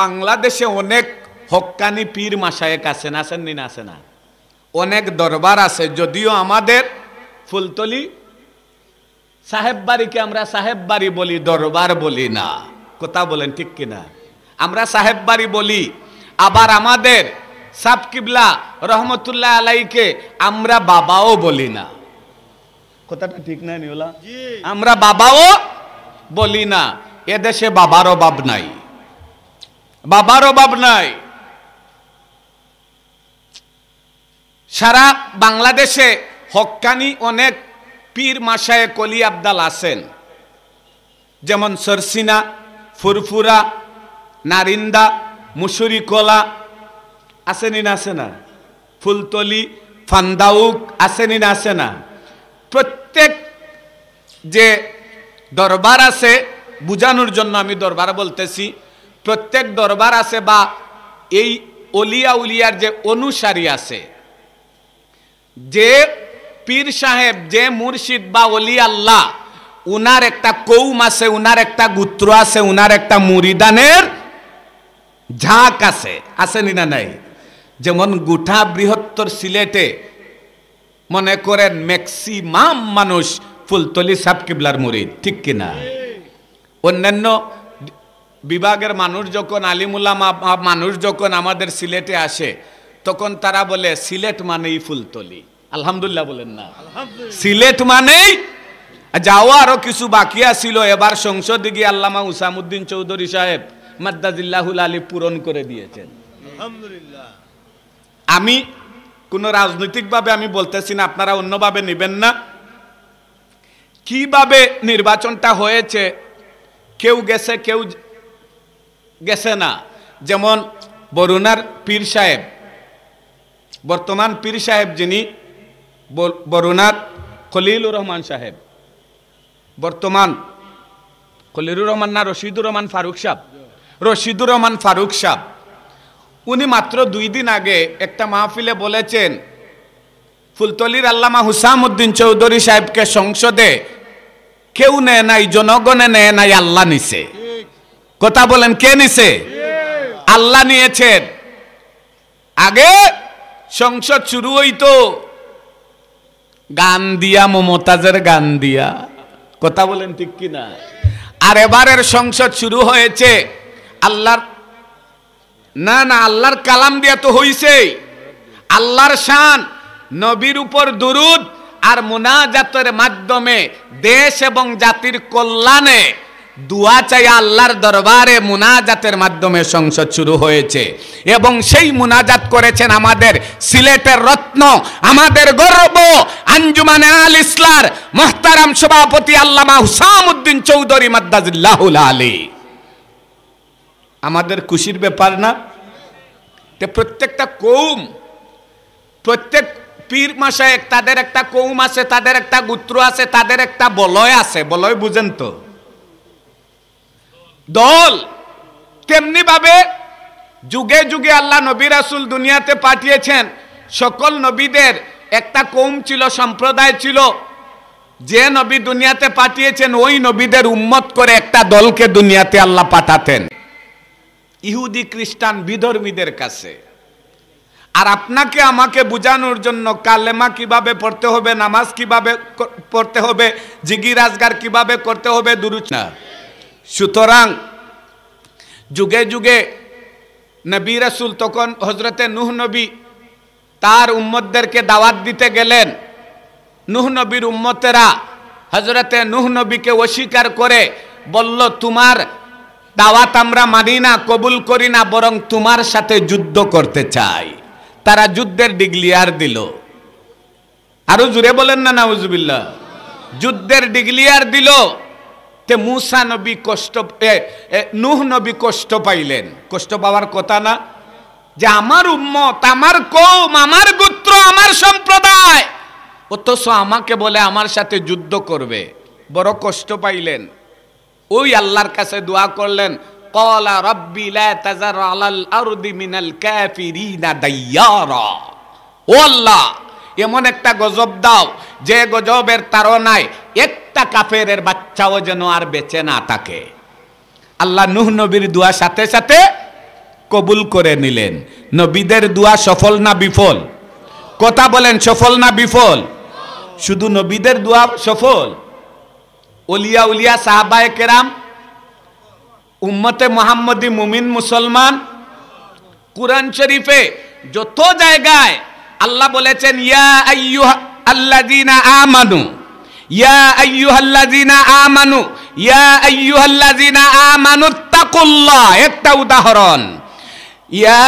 বাংলাদেশে অনেক হক্কানি পীর মাসায়ক আছেন আছেন নিন আছে না অনেক দরবার আছে যদিও আমাদের ফুলতলি সাহেব বাড়িকে আমরা সাহেব বাড়ি বলি দরবার বলি না কথা বলেন ঠিক কিনা আমরা সাহেব বাড়ি বলি আবার আমাদের সাব কিবলা রহমতুল্লাহ আলাইকে আমরা বাবাও বলি না কথাটা ঠিক নাই নিউলা আমরা বাবাও বলি না এদেশে বাবারও বাব নাই বাবার বাব নাই সারা বাংলাদেশে হকানি অনেক পীর মাসায় কলি আবদাল আছেন যেমন সরসিনা ফুরফুরা নারিন্দা মুসুরি কলা আসেনি না আসে না ফুলতলি ফান্দাউক আসেনি না আসে না প্রত্যেক যে দরবার আছে বুঝানোর জন্য আমি দরবার বলতেছি প্রত্যেক দরবার আছে বা এই অলিয়া উলিয়ার যে অনুসারী আছে যে পীর সাহেব যে মুর্শিদ বা অলি আল্লাহ উনার একটা কৌম আছে উনার একটা গুত্র আছে উনার একটা মুরিদানের ঝাঁক আছে আসেনি না নাই যেমন গুঠা বৃহত্তর সিলেটে মনে করেন ম্যাক্সিমাম মানুষ ফুলতলি সাবকিবলার মুরিদ ঠিক কিনা অন্যান্য বিভাগের মানুষ যখন আলিমুল্লা মানুষ যখন আমাদের সিলেটে আসে তখন তারা বলে সিলেট মানেই ফুলতলি আলহামদুল্লাহ বলেন না সিলেট মানেই যাওয়া আরো কিছু বাকি আসিল এবার সংসদে গিয়ে আল্লামা উসামুদ্দিন চৌধুরী সাহেব মাদ্দাজিল্লাহুল আলী পূরণ করে দিয়েছেন আমি কোনো রাজনৈতিকভাবে আমি বলতেছি না আপনারা অন্যভাবে নেবেন না কিভাবে নির্বাচনটা হয়েছে কেউ গেছে কেউ গেছে না যেমন বরুণার পীর সাহেব বর্তমান পীর সাহেব যিনি বরুণার খলিলুর রহমান সাহেব বর্তমান খলিলুর রহমান না রশিদুর রহমান ফারুক সাহ রশিদুর রহমান ফারুক সাহ উনি মাত্র দুই দিন আগে একটা মাহফিলে বলেছেন ফুলতলির আল্লামা হুসামউদ্দিন চৌধুরী সাহেবকে সংসদে কেউ নেয় নাই জনগণে নেয় নাই আল্লাহ নিছে কথা বলেন কে নিছে আল্লাহ নিয়েছেন আগে সংসদ শুরু হইতো গান দিয়া মমতাজের গান দিয়া কথা বলেন ঠিক কিনা আর এবারের সংসদ শুরু হয়েছে আল্লাহর না না আল্লাহর কালাম দিয়া তো হইছে আল্লাহর শান নবীর উপর দুরুদ আর মোনাজাতের মাধ্যমে দেশ এবং জাতির কল্যাণে দুয়া চাই আল্লাহর দরবারে মুনাজাতের মাধ্যমে সংসদ শুরু হয়েছে এবং সেই মুনাজাত করেছেন আমাদের সিলেটের রত্ন আমাদের গর্ব আঞ্জুমানে আল ইসলার মোহতারাম সভাপতি আল্লামা উদ্দিন চৌধুরী মাদ্দাজুল্লাহুল আলী আমাদের খুশির ব্যাপার না তে প্রত্যেকটা কৌম প্রত্যেক পীর মাসায় তাদের একটা কৌম আছে তাদের একটা গুত্র আছে তাদের একটা বলয় আছে বলয় বুঝেন তো দল তেমনি ভাবে যুগে যুগে আল্লাহ নবী রাসুল দুনিয়াতে পাঠিয়েছেন সকল নবীদের একটা কৌম ছিল সম্প্রদায় ছিল যে নবী দুনিয়াতে পাঠিয়েছেন ওই নবীদের উম্মত করে একটা দলকে দুনিয়াতে আল্লাহ পাঠাতেন ইহুদি খ্রিস্টান বিধর্মীদের কাছে আর আপনাকে আমাকে বোঝানোর জন্য কালেমা কিভাবে পড়তে হবে নামাজ কিভাবে পড়তে হবে জিগি রাজগার কিভাবে করতে হবে দুরুচনা সুতরাং যুগে যুগে নবী রাসুল তখন হজরতে নুহ নবী তার উম্মতদেরকে দাওয়াত দিতে গেলেন নুহ নবীর উম্মতেরা হজরতে নুহ নবীকে অস্বীকার করে বলল তোমার দাওয়াত আমরা মানি না কবুল করি না বরং তোমার সাথে যুদ্ধ করতে চাই তারা যুদ্ধের ডিগ্লিয়ার দিল আরো জুড়ে বলেন না নাউজুবিল্লাহ যুদ্ধের ডিগ্লিয়ার দিল তে মূসা নবী কষ্ট নুহ নবী কষ্ট পাইলেন কষ্ট পাওয়ার কথা না যে আমার উম্মত আমার কৌম আমার গোত্র আমার সম্প্রদায় অথচ আমাকে বলে আমার সাথে যুদ্ধ করবে বড় কষ্ট পাইলেন ওই আল্লাহর কাছে দোয়া করলেন কলা রব্বি লা মিনাল ও আল্লাহ এমন একটা গজব দাও যে গজবের নাই একটা কাফের বাচ্চাও যেন আর বেঁচে না থাকে আল্লাহ নুহ নবীর দোয়া সাথে সাথে কবুল করে নিলেন নবীদের দোয়া সফল না বিফল কথা বলেন সফল না বিফল শুধু নবীদের দোয়া সফল উলিয়া উলিয়া সাহাবায় কেরাম উম্মতে মোহাম্মদী মুমিন মুসলমান কুরআন শরীফে যত জায়গায় আল্লাহ বলেছেন ইয়া আল্লাহ আমানু ইয়া আইয়ুহাল্লাযিনা আমানু ইয়া আমানু একটা উদাহরণ ইয়া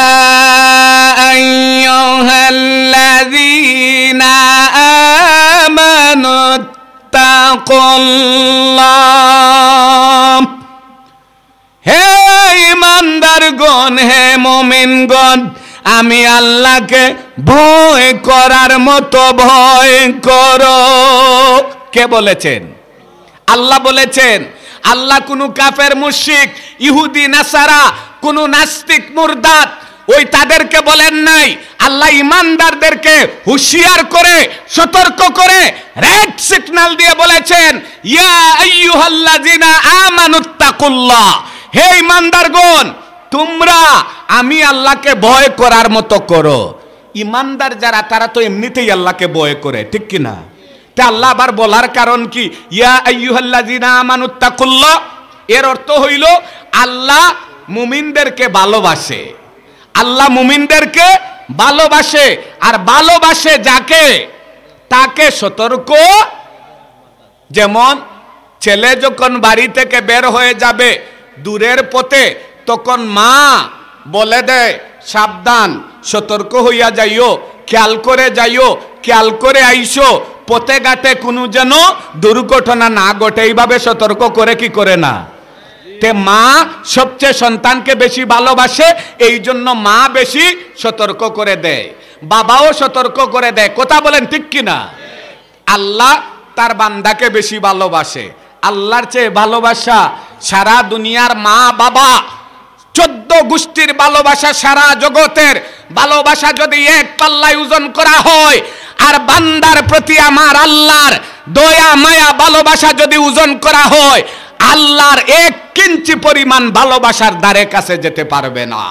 আইয়ুহাল্লাযিনা আমানু হে ইমানদারগণ হে আমি আল্লাহকে ভয় করার মতো ভয় করো কে বলেছেন আল্লাহ বলেছেন আল্লাহ কোনো কাফের মুশিক ইহুদি নাসারা কোনো নাস্তিক মুরদাত ওই তাদেরকে বলেন নাই আল্লাহ ইমানদারদেরকে হুশিয়ার করে সতর্ক করে রেড সিগন্যাল দিয়ে বলেছেন ইয়া আইয়ুহাল্লাযিনা আমানুত্তাকুল্লাহ হে ইমানদারগণ তোমরা আমি আল্লাহকে ভয় করার মতো করো ইমানদার যারা তারা তো এমনিতেই আল্লাহকে ভয় করে ঠিক কি না তা আল্লাহ আবার বলার কারণ কি ইয়া আইয়ুহাল্লাযিনা আমানুত্তাকুল্লাহ এর অর্থ হইল আল্লাহ মুমিনদেরকে ভালোবাসে আল্লাহ মুমিনদেরকে ভালোবাসে আর ভালোবাসে যাকে তাকে সতর্ক যেমন ছেলে যখন বাড়ি থেকে বের হয়ে যাবে দূরের পথে তখন মা বলে দেয় সাবধান সতর্ক হইয়া যাইও খেয়াল করে যাইও খেয়াল করে আইসো পথে ঘাটে কোনো যেন দুর্ঘটনা না ঘটে এইভাবে সতর্ক করে কি করে না তে মা সবচেয়ে সন্তানকে বেশি ভালোবাসে এই জন্য মা বেশি সতর্ক করে দেয় বাবাও সতর্ক করে দেয় কথা বলেন ঠিক কিনা আল্লাহ তার বান্দাকে বেশি ভালোবাসে আল্লাহর চেয়ে ভালোবাসা সারা দুনিয়ার মা বাবা চোদ্দ গোষ্ঠীর ভালোবাসা সারা জগতের ভালোবাসা যদি এক পাল্লায় ওজন করা হয় আর বান্দার প্রতি আমার আল্লাহর দয়া মায়া ভালোবাসা যদি ওজন করা হয় আল্লাহর এক কিঞ্চি পরিমাণ ভালোবাসার দ্বারে কাছে যেতে পারবে না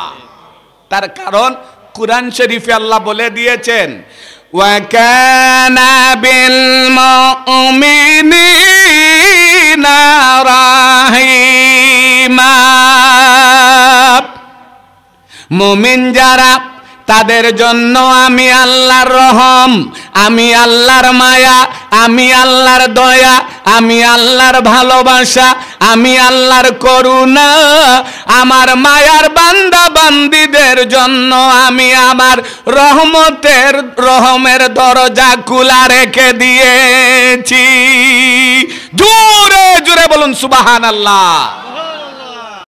তার কারণ কোরআন শরীফে আল্লাহ বলে দিয়েছেন বিল মুমিনিনা রাহিমা মুমিন যারা তাদের জন্য আমি আল্লাহর রহম আমি আল্লাহর মায়া আমি আল্লাহর দয়া আমি আল্লাহর ভালোবাসা আমি আল্লাহর করুণা আমার মায়ার বান্দা বান্দিদের জন্য আমি আমার রহমতের রহমের দরজা খোলা রেখে দিয়েছি জোরে জোরে বলুন সুবাহান আল্লাহ